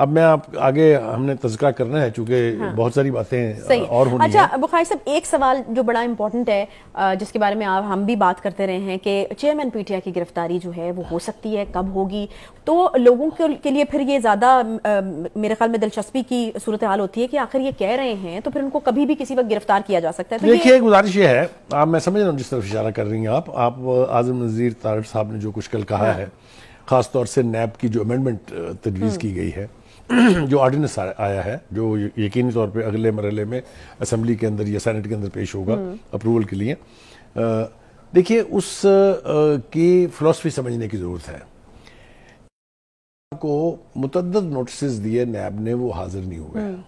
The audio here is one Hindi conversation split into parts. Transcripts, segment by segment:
अब मैं आप आगे हमने तस्करा करना है चूंकि हाँ। बहुत सारी बातें और होनी अच्छा बुखारी साहब एक सवाल जो बड़ा इम्पोर्टेंट है जिसके बारे में आप हम भी बात करते रहे हैं कि चेयरमैन पीटीआई की गिरफ्तारी जो है वो हो सकती है कब होगी तो लोगों के लिए फिर ये ज़्यादा मेरे ख्याल में दिलचस्पी की सूरत हाल होती है कि आखिर ये कह रहे हैं तो फिर उनको कभी भी किसी वक्त गिरफ्तार किया जा सकता है तो देखिए गुजारिश ये है आप मैं समझ रहा हूँ जिस तरफ इशारा कर रही हैं आप आजम नज़ीर तार साहब ने जो कुछ कल कहा हाँ। है ख़ास तौर से नैब की जो अमेंडमेंट तजवीज़ की हम्म। गई है जो ऑर्डिनेंस आया है जो यकीनी तौर पे अगले मरहले में असम्बली के अंदर या सैनट के अंदर पेश होगा अप्रूवल हम्म। के लिए देखिए उस की फ़िलासफ़ी समझने की ज़रूरत है को मुतद नोटिस दिए नैब ने वो हाजिर नहीं हुए हम्म।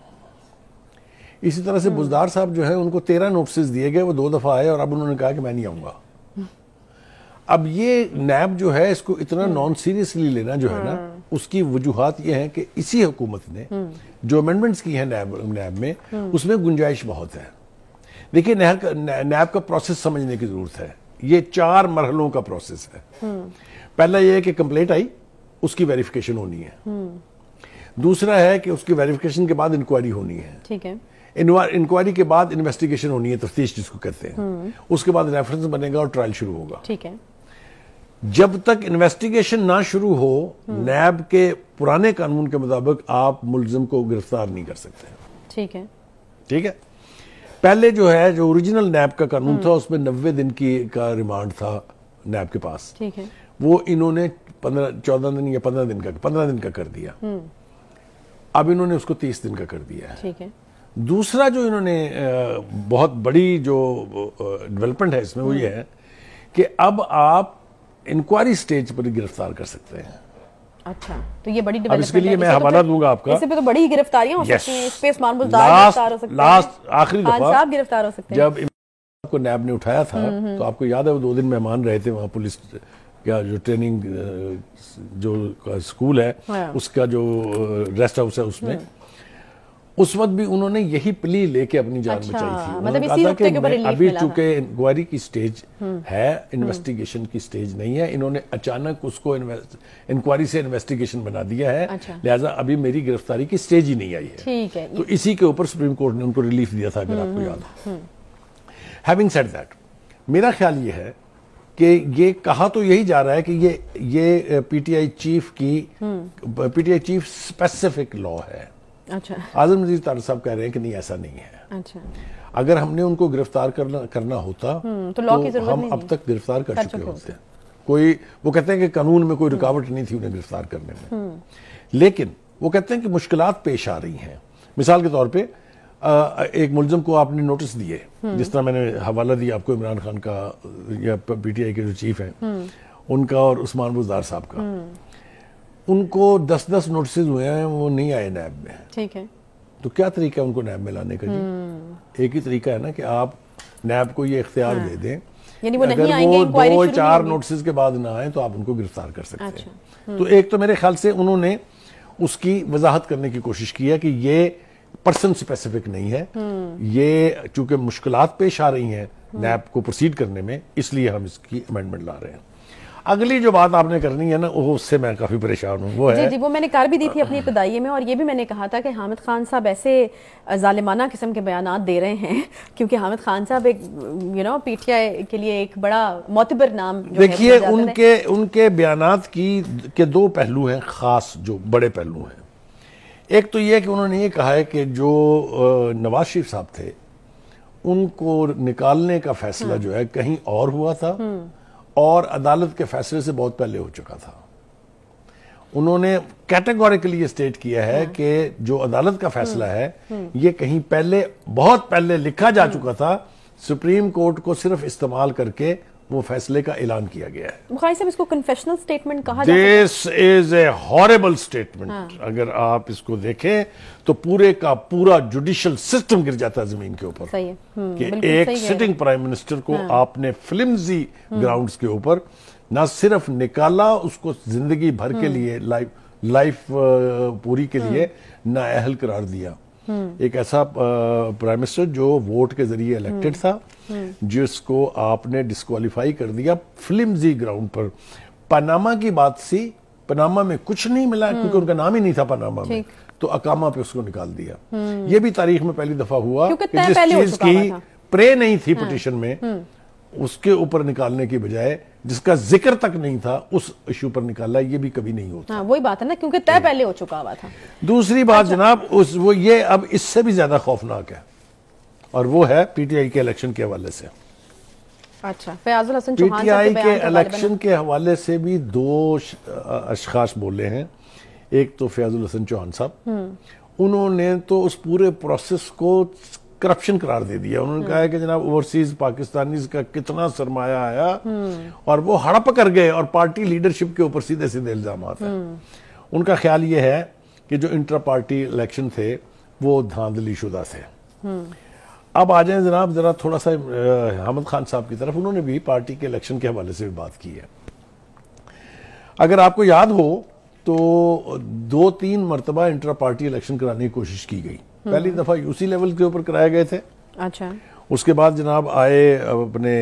इसी तरह से बुजदार साहब जो है उनको तेरह नोटिस दिए गए वो दो दफ़ा आए और अब उन्होंने कहा कि मैं नहीं आऊँगा अब ये नैब जो है इसको इतना नॉन हम्म। सीरियसली लेना जो है ना हाँ। उसकी वजूहत ये है कि इसी हुकूमत ने हम्म। जो अमेंडमेंट्स की हैं नैब नैब में हम्म। उसमें गुंजाइश बहुत है देखिए नहर का नैब का प्रोसेस समझने की जरूरत है ये चार मरहलों का प्रोसेस है पहला ये है कि कंप्लेंट आई उसकी वेरिफिकेशन होनी है दूसरा है कि उसकी वेरिफिकेशन के बाद इंक्वायरी होनी है ठीक है इंक्वायरी के बाद इन्वेस्टिगेशन होनी है तफ्तीश जिसको कहते हैं उसके बाद रेफरेंस बनेगा और ट्रायल शुरू होगा ठीक है जब तक इन्वेस्टिगेशन ना शुरू हो नैब के पुराने कानून के मुताबिक आप मुलजिम को गिरफ्तार नहीं कर सकते ठीक है ठीक है पहले जो है जो ओरिजिनल नैब का कानून था हम्म। उसमें नब्बे दिन की का रिमांड था नैब के पास ठीक है वो इन्होंने पंद्रह चौदह दिन या पंद्रह दिन का पंद्रह दिन का कर दिया हम्म। अब इन्होंने उसको तीस दिन का कर दिया है ठीक है दूसरा जो इन्होंने बहुत बड़ी जो डेवलपमेंट है इसमें वो हम्म। ये है कि अब आप इंक्वायरी स्टेज पर गिरफ्तार कर सकते हैं अच्छा तो ये बड़ी अब इसके लिए मैं तो हवाला तो दूंगा आपका इसी पे तो बड़ी गिरफ्तारियां हो सकती हैं इस पे उस्मान लास्ट आखिरी दफा साहब गिरफ्तार हो सकते हैं जब आपको नैब ने उठाया था हम्म, हम्म। तो आपको याद है वो दो दिन मेहमान रहे थे वहाँ पुलिस का जो ट्रेनिंग जो स्कूल है हाँ। उसका जो रेस्ट हाउस है उसमें हम्म। उस वक्त भी उन्होंने यही प्ली लेके अपनी जान अच्छा, बचाई थी मतलब इसी था के अभी चूंकि इंक्वायरी की स्टेज हम्म। है इन्वेस्टिगेशन की स्टेज नहीं है इन्होंने अचानक उसको इंक्वायरी से इन्वेस्टिगेशन बना दिया है अच्छा। लिहाजा अभी मेरी गिरफ्तारी की स्टेज ही नहीं आई है ठीक है तो इसी के ऊपर सुप्रीम कोर्ट ने उनको रिलीफ दिया था अगर आपको हम्म, याद हैविंग सेट दैट मेरा ख्याल ये है कि ये कहा तो यही जा रहा है कि ये ये पीटीआई चीफ की पीटीआई चीफ स्पेसिफिक लॉ है अच्छा आजम नजीर तार साहब कह रहे हैं कि नहीं ऐसा नहीं है अच्छा अगर हमने उनको गिरफ्तार करना करना होता हम्म, तो, तो की हम नहीं अब तक गिरफ्तार कर, कर चुके होते हैं कोई वो कहते हैं कि कानून में कोई हम्म। रुकावट नहीं थी उन्हें गिरफ्तार करने में हम्म। लेकिन वो कहते हैं कि मुश्किल पेश आ रही हैं मिसाल के तौर पर एक मुलजम को आपने नोटिस दिए जिस तरह मैंने हवाला दिया आपको इमरान खान का या पीटीआई के जो चीफ हैं उनका और उस्मान बुजदार साहब का उनको दस दस नोटिस हुए हैं वो नहीं आए नैब में ठीक है तो क्या तरीका है उनको नैब में लाने का जी हम्म। एक ही तरीका है ना कि आप नैब को ये इख्तियार हाँ। दे दें यानी वो अगर वो दो चार नोटिस के बाद ना आए तो आप उनको गिरफ्तार कर सकते अच्छा। हैं तो हम्म। एक तो मेरे ख्याल से उन्होंने उसकी वजाहत करने की कोशिश की है कि ये पर्सन स्पेसिफिक नहीं है हम्म। ये चूंकि मुश्किल पेश आ रही हैं नैब को प्रोसीड करने में इसलिए हम इसकी अमेंडमेंट ला रहे हैं अगली जो बात आपने करनी है ना वो उससे मैं काफ़ी परेशान हूँ वो जी, है जी वो मैंने कर भी दी थी अपनी इब्तदाई में और ये भी मैंने कहा था कि हामिद खान साहब ऐसे जालिमाना किस्म के बयान दे रहे हैं क्योंकि हामिद खान साहब एक you know P T I के लिए एक बड़ा मोतबर नाम देखिए उनके उनके बयान की के दो पहलू हैं ख़ास जो बड़े पहलू हैं एक तो ये कि उन्होंने ये कहा है कि जो नवाज शरीफ साहब थे उनको निकालने का फैसला हाँ। जो है कहीं और हुआ था हम्म। और अदालत के फैसले से बहुत पहले हो चुका था उन्होंने कैटेगोरिकली ये स्टेट किया है हम्म। कि जो अदालत का फैसला हम्म। है हम्म। ये कहीं पहले बहुत पहले लिखा जा चुका था सुप्रीम कोर्ट को सिर्फ इस्तेमाल करके वो फैसले का ऐलान किया गया है बुखारी साहब इसको कन्फेशनल स्टेटमेंट कहा this is a horrible statement अगर आप इसको देखें तो पूरे का पूरा जुडिशियल सिस्टम गिर जाता है जमीन के ऊपर हम्म, कि एक सिटिंग प्राइम मिनिस्टर को हाँ। आपने फिल्मजी हम्म। ग्राउंड्स के ऊपर ना सिर्फ निकाला उसको जिंदगी भर के हम्म। लिए लाइफ लाइफ पूरी के हाँ। लिए ना अहल करार दिया हम्म। एक ऐसा प्राइम मिनिस्टर जो वोट के जरिए इलेक्टेड हम्म। था हम्म। जिसको आपने डिस्कालीफाई कर दिया फिल्मजी ग्राउंड पर पनामा की बात सी पनामा में कुछ नहीं मिला क्योंकि उनका नाम ही नहीं था पनामा में तो अकामा पे उसको निकाल दिया ये भी तारीख में पहली दफा हुआ कि जिस चीज की प्रे नहीं थी पिटिशन में उसके ऊपर निकालने के बजाय जिसका जिक्र तक नहीं था उस इशू पर निकाला ये भी कभी नहीं होता हाँ, वही बात है ना क्योंकि तय पहले हो चुका हुआ था दूसरी बात अच्छा। जनाब उस वो ये अब इससे भी ज्यादा खौफनाक है और वो है पीटीआई के इलेक्शन के हवाले से अच्छा पीटीआई के इलेक्शन के हवाले से भी दो अशखास बोले हैं एक तो फयाजुल हसन चौहान साहब हम्म। उन्होंने तो उस पूरे प्रोसेस को करप्शन करार दे दिया उन्होंने कहा है कि जनाब ओवरसीज पाकिस्तानी का कितना सरमाया आया हम्म। और वो हड़प कर गए और पार्टी लीडरशिप के ऊपर सीधे सीधे इल्जाम है हम्म। उनका ख्याल ये है कि जो इंटर पार्टी इलेक्शन थे वो धांधली शुदा थे हम्म। अब आ जाए जनाब जरा थोड़ा सा हमद खान साहब की तरफ उन्होंने भी पार्टी के इलेक्शन के हवाले से भी बात की है अगर आपको याद हो तो दो तीन मरतबा इंटर पार्टी इलेक्शन कराने की कोशिश की गई पहली दफा यूसी लेवल के ऊपर कराए गए थे अच्छा उसके बाद जनाब आए अपने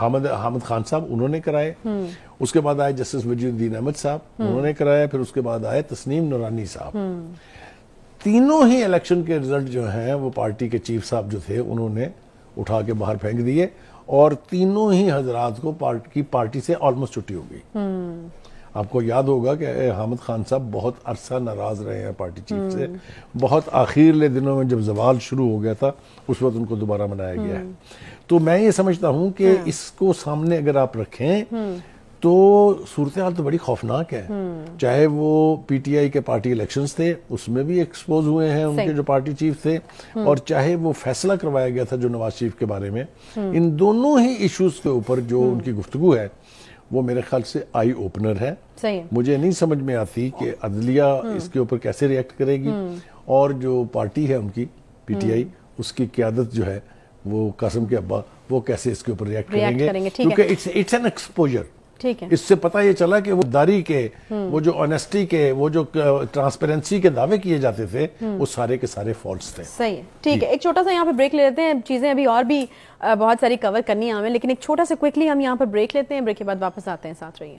हामद हामद खान साहब उन्होंने कराए हम्म। उसके बाद आए जस्टिस वजीदीन अहमद साहब हम्म। उन्होंने कराया फिर उसके बाद आए तस्नीम नौरानी साहब हम्म। तीनों ही इलेक्शन के रिजल्ट जो हैं वो पार्टी के चीफ साहब जो थे उन्होंने उठा के बाहर फेंक दिए और तीनों ही हजरात को पार्ट की पार्टी से ऑलमोस्ट छुट्टी हो गई आपको याद होगा कि हामिद खान साहब बहुत अरसा नाराज रहे हैं पार्टी चीफ से बहुत आखिरले दिनों में जब जवाल शुरू हो गया था उस वक्त उनको दोबारा मनाया गया है तो मैं ये समझता हूँ कि हाँ। इसको सामने अगर आप रखें हाँ। तो सूरत हाल तो बड़ी खौफनाक है हाँ। चाहे वो पीटीआई के पार्टी इलेक्शंस थे उसमें भी एक्सपोज हुए हैं उनके जो पार्टी चीफ थे और चाहे वो फैसला करवाया गया था जो नवाज शरीफ के बारे में इन दोनों ही इश्यूज के ऊपर जो उनकी गुफ्तु है वो मेरे ख्याल से आई ओपनर है सही मुझे नहीं समझ में आती कि हम्म। अदलिया हम्म। इसके ऊपर कैसे रिएक्ट करेगी हम्म। और जो पार्टी है उनकी पीटीआई उसकी क्यादत जो है वो कासम के अब्बा वो कैसे इसके ऊपर रिएक्ट करेंगे क्योंकि इट्स इट्स एन एक्सपोजर ठीक है इससे पता ये चला कि वो दारी के वो जो ऑनेस्टी के वो जो ट्रांसपेरेंसी के दावे किए जाते थे वो सारे के सारे फॉल्ट थे सही है ठीक है एक छोटा सा यहाँ पे ब्रेक ले लेते हैं चीजें अभी और भी बहुत सारी कवर करनी है हमें लेकिन एक छोटा सा क्विकली हम यहाँ पर ब्रेक लेते हैं ब्रेक के बाद वापस आते हैं साथ रहिए